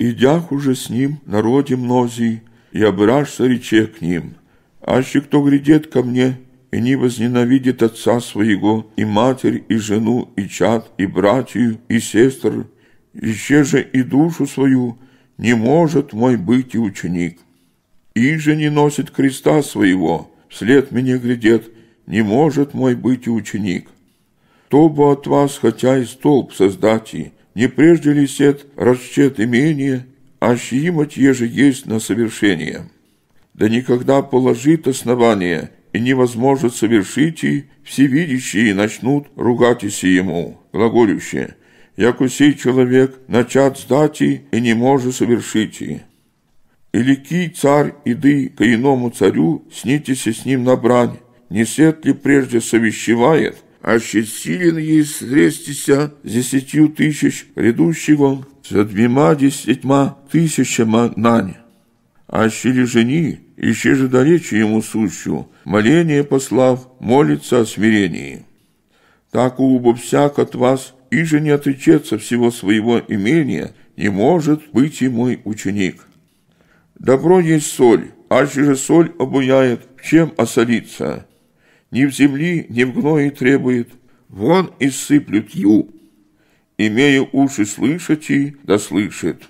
Идях уже с ним, народе мнозий, и обрашься рече к ним. Аще кто грядет ко мне, и не возненавидит отца своего, и матерь, и жену, и чад, и братью, и сестр, еще же и душу свою, не может мой быть и ученик. И же не носит креста своего, вслед меня глядет, не может мой быть и ученик. То бы от вас, хотя и столб создать, не прежде ли сет расчет имение, а щимать еже есть на совершение? Да никогда положит основание, и невозможно совершить и всевидящие начнут ругать ему, глаголющие, як сей человек начат сдать и не может совершить и. Или кий царь, иды к иному царю, снитесь с ним на брань, не сет ли прежде совещевает, а ще силен їй зрестися з десятью тисяч грядущего за двіма десятьма тисячами нань. А ще ли жени, еще же далече ему сущу, моление послав, молится о смирении. Так убо всяк от вас, и же не отечется всего своего имения, не может быть и мой ученик. Добро есть соль, аще же соль обуяет, чем осолиться, ни в земли, ни в гное требует. Вон и сыплют ю. Имея уши слышать и да слышит.